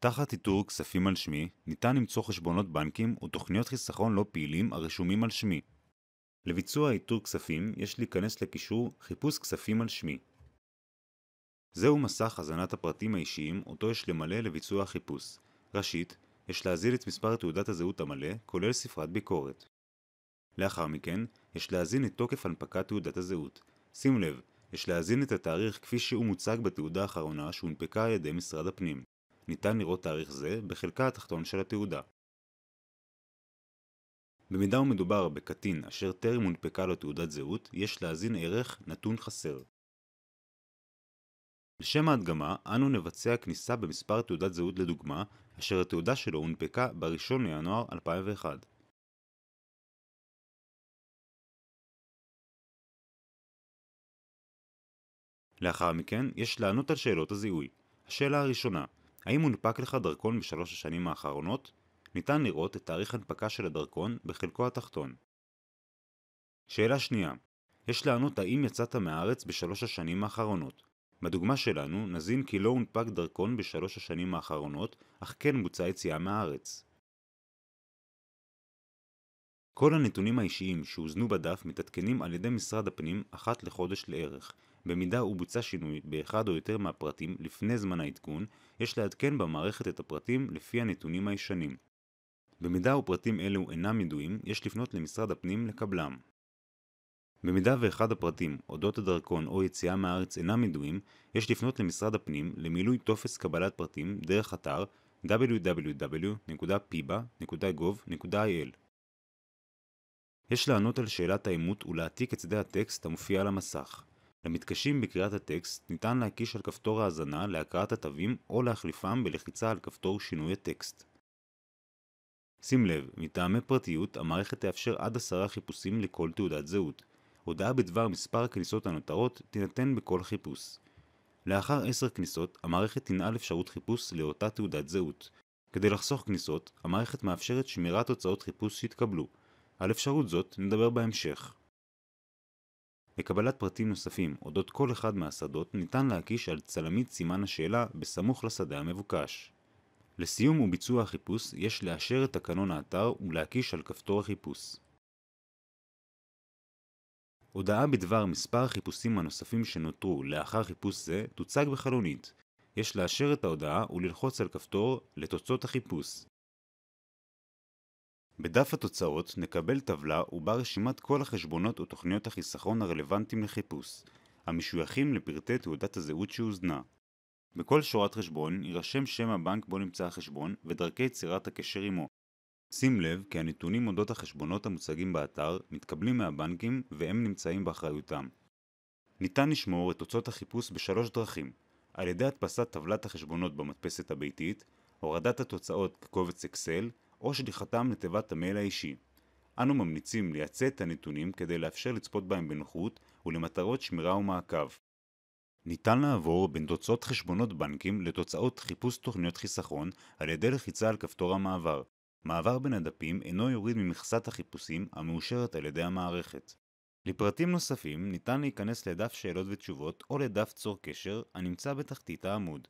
תחת איתור כספים על שמי, ניתן למצוא חשבונות בנקים ותוכניות חיסכון לא פעילים הרשומים על שמי. לביצוע איתור כספים יש להיכנס לקישור חיפוש כספים על שמי. זהו מסך הזנת הפרטים האישיים אותו יש למלא לביצוע החיפוש. ראשית, יש להזין את מספר תעודת הזהות המלא, כולל ספרת ביקורת. לאחר מכן, יש להזין את תוקף הנפקת תעודת הזהות. שימו לב, יש להזין את התאריך כפי שהוא מוצג בתעודה האחרונה שהונפקה על ידי משרד הפנים. ניתן לראות תאריך זה בחלקה התחתון של התעודה. במידה ומדובר בקטין אשר טרם הונפקה לו תעודת זהות, יש להזין ערך נתון חסר. לשם ההדגמה, אנו נבצע כניסה במספר תעודת זהות לדוגמה, אשר התעודה שלו הונפקה ב-1 לינואר 2001. לאחר מכן, יש לענות על שאלות הזיהוי. השאלה הראשונה, האם הונפק לך דרכון בשלוש השנים האחרונות? ניתן לראות את תאריך הנפקה של הדרכון בחלקו התחתון. שאלה שנייה, יש לענות האם יצאת מהארץ בשלוש השנים האחרונות. בדוגמה שלנו, נזין כי לא הונפק דרכון בשלוש השנים האחרונות, אך כן בוצעה יציאה מהארץ. כל הנתונים האישיים שהוזנו בדף מתעדכנים על ידי משרד הפנים אחת לחודש לערך. במידה ובוצע שינוי באחד או יותר מהפרטים לפני זמן העדכון, יש לעדכן במערכת את הפרטים לפי הנתונים הישנים. במידה ופרטים אלו אינם ידועים, יש לפנות למשרד הפנים לקבלם. במידה ואחד הפרטים, אודות הדרכון או יציאה מהארץ אינם ידועים, יש לפנות למשרד הפנים למילוי טופס קבלת פרטים דרך אתר www.piba.gov.il יש לענות על שאלת העימות ולהעתיק את שדה הטקסט המופיע על המסך. למתקשים בקריאת הטקסט ניתן להקיש על כפתור האזנה להקראת התווים או להחליפם בלחיצה על כפתור שינוי הטקסט. שים לב, מטעמי פרטיות המערכת תאפשר עד עשרה חיפושים לכל תעודת זהות. הודעה בדבר מספר הכניסות הנותרות תינתן בכל חיפוש. לאחר עשר כניסות, המערכת תנעל אפשרות חיפוש לאותה תעודת זהות. כדי לחסוך כניסות, המערכת מאפשרת שמירת הוצאות חיפוש שהתקבלו, על אפשרות זאת נדבר בהמשך. לקבלת פרטים נוספים אודות כל אחד מהשדות ניתן להקיש על צלמית סימן השאלה בסמוך לשדה המבוקש. לסיום וביצוע החיפוש יש לאשר את תקנון האתר ולהקיש על כפתור החיפוש. הודעה בדבר מספר החיפושים הנוספים שנותרו לאחר חיפוש זה תוצג בחלונית. יש לאשר את ההודעה וללחוץ על כפתור לתוצאות החיפוש. בדף התוצאות נקבל טבלה ובה רשימת כל החשבונות ותוכניות החיסכון הרלוונטיים לחיפוש, המשויכים לפרטי תעודת הזהות שהוזנה. בכל שורת חשבון יירשם שם הבנק בו נמצא החשבון ודרכי יצירת הקשר עמו. שים לב כי הנתונים אודות החשבונות המוצגים באתר מתקבלים מהבנקים והם נמצאים באחריותם. ניתן לשמור את תוצאות החיפוש בשלוש דרכים על ידי הדפסת טבלת החשבונות במדפסת הביתית, הורדת התוצאות כקובץ אקסל, או שליחתם לתיבת המייל האישי. אנו ממליצים לייצא את הנתונים כדי לאפשר לצפות בהם בנוחות ולמטרות שמירה ומעקב. ניתן לעבור בין תוצאות חשבונות בנקים לתוצאות חיפוש תוכניות חיסכון על ידי לחיצה על כפתור המעבר. מעבר בין הדפים אינו יוריד ממכסת החיפושים המאושרת על ידי המערכת. לפרטים נוספים ניתן להיכנס לדף שאלות ותשובות או לדף צור קשר הנמצא בתחתית העמוד.